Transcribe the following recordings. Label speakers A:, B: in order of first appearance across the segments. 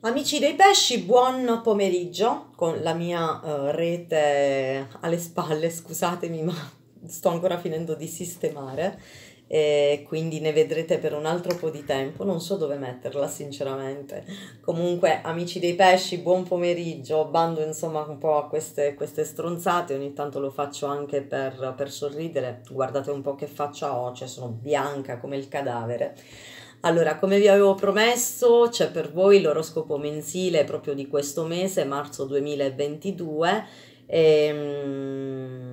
A: Amici dei pesci, buon pomeriggio con la mia uh, rete alle spalle, scusatemi ma sto ancora finendo di sistemare e quindi ne vedrete per un altro po' di tempo, non so dove metterla sinceramente. Comunque amici dei pesci, buon pomeriggio, bando insomma un po' a queste, queste stronzate, ogni tanto lo faccio anche per, per sorridere, guardate un po' che faccia ho, cioè sono bianca come il cadavere. Allora, come vi avevo promesso, c'è per voi l'oroscopo mensile proprio di questo mese, marzo 2022. Ehm...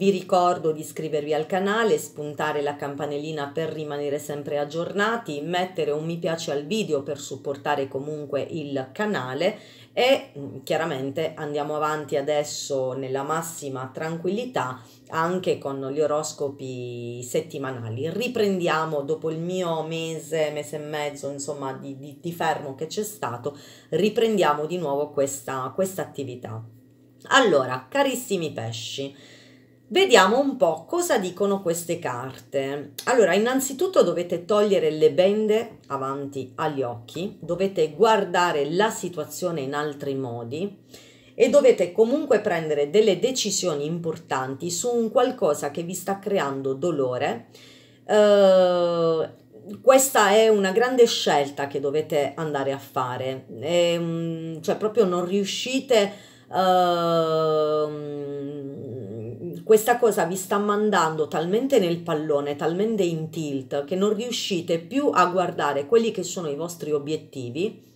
A: Vi ricordo di iscrivervi al canale, spuntare la campanellina per rimanere sempre aggiornati, mettere un mi piace al video per supportare comunque il canale e mm, chiaramente andiamo avanti adesso nella massima tranquillità anche con gli oroscopi settimanali. Riprendiamo dopo il mio mese, mese e mezzo insomma di, di, di fermo che c'è stato, riprendiamo di nuovo questa, questa attività. Allora, carissimi pesci, Vediamo un po' cosa dicono queste carte. Allora, innanzitutto dovete togliere le bende avanti agli occhi, dovete guardare la situazione in altri modi e dovete comunque prendere delle decisioni importanti su un qualcosa che vi sta creando dolore. Eh, questa è una grande scelta che dovete andare a fare, e, ehm, cioè proprio non riuscite... Eh, questa cosa vi sta mandando talmente nel pallone, talmente in tilt, che non riuscite più a guardare quelli che sono i vostri obiettivi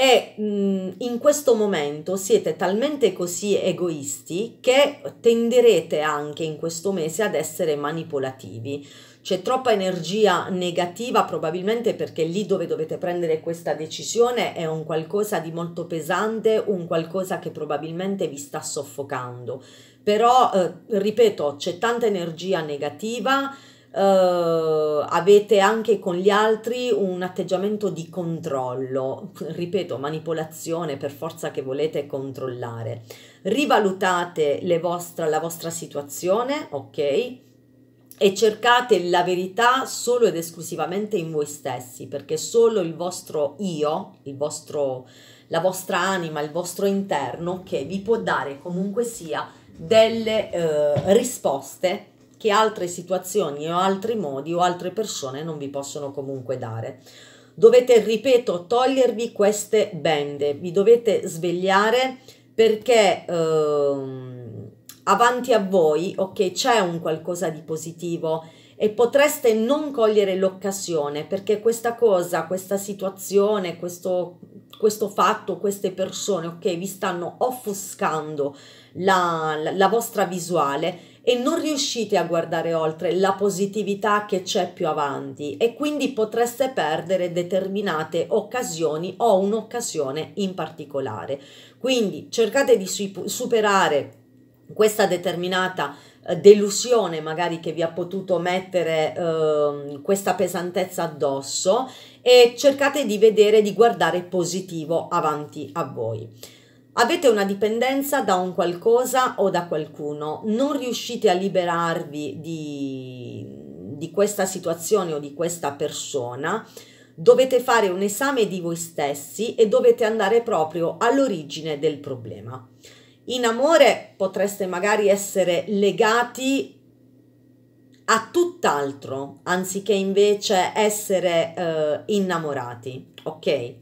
A: e mh, in questo momento siete talmente così egoisti che tenderete anche in questo mese ad essere manipolativi. C'è troppa energia negativa probabilmente perché lì dove dovete prendere questa decisione è un qualcosa di molto pesante, un qualcosa che probabilmente vi sta soffocando. Però, eh, ripeto, c'è tanta energia negativa Uh, avete anche con gli altri un atteggiamento di controllo, ripeto, manipolazione per forza che volete controllare. Rivalutate vostra, la vostra situazione, ok? E cercate la verità solo ed esclusivamente in voi stessi, perché solo il vostro io, il vostro, la vostra anima, il vostro interno, che vi può dare comunque sia delle uh, risposte che altre situazioni o altri modi o altre persone non vi possono comunque dare. Dovete, ripeto, togliervi queste bende, vi dovete svegliare perché ehm, avanti a voi, ok, c'è un qualcosa di positivo e potreste non cogliere l'occasione perché questa cosa, questa situazione, questo, questo fatto, queste persone, ok, vi stanno offuscando la, la, la vostra visuale e non riuscite a guardare oltre la positività che c'è più avanti e quindi potreste perdere determinate occasioni o un'occasione in particolare. Quindi cercate di superare questa determinata eh, delusione magari che vi ha potuto mettere eh, questa pesantezza addosso e cercate di vedere di guardare positivo avanti a voi. Avete una dipendenza da un qualcosa o da qualcuno, non riuscite a liberarvi di, di questa situazione o di questa persona, dovete fare un esame di voi stessi e dovete andare proprio all'origine del problema. In amore potreste magari essere legati a tutt'altro, anziché invece essere eh, innamorati, ok?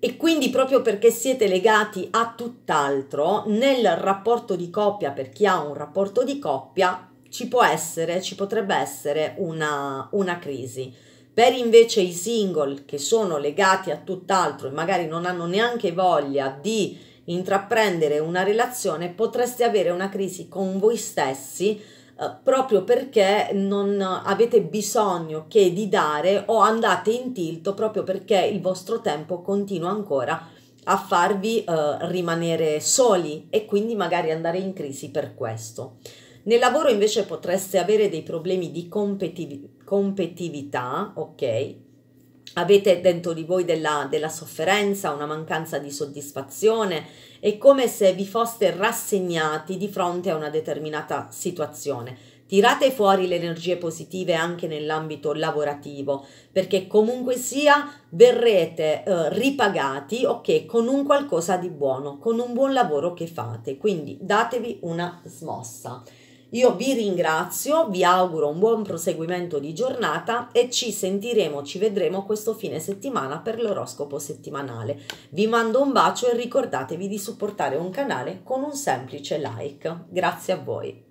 A: E quindi proprio perché siete legati a tutt'altro, nel rapporto di coppia, per chi ha un rapporto di coppia, ci può essere, ci potrebbe essere una, una crisi. Per invece i single che sono legati a tutt'altro e magari non hanno neanche voglia di intraprendere una relazione, potreste avere una crisi con voi stessi eh, proprio perché non avete bisogno che di dare o andate in tilto proprio perché il vostro tempo continua ancora a farvi eh, rimanere soli e quindi magari andare in crisi per questo. Nel lavoro invece potreste avere dei problemi di competi- competitività, ok? Avete dentro di voi della, della sofferenza, una mancanza di soddisfazione, è come se vi foste rassegnati di fronte a una determinata situazione. Tirate fuori le energie positive anche nell'ambito lavorativo, perché comunque sia verrete eh, ripagati ok con un qualcosa di buono, con un buon lavoro che fate. Quindi datevi una smossa. Io vi ringrazio, vi auguro un buon proseguimento di giornata e ci sentiremo, ci vedremo questo fine settimana per l'oroscopo settimanale. Vi mando un bacio e ricordatevi di supportare un canale con un semplice like. Grazie a voi.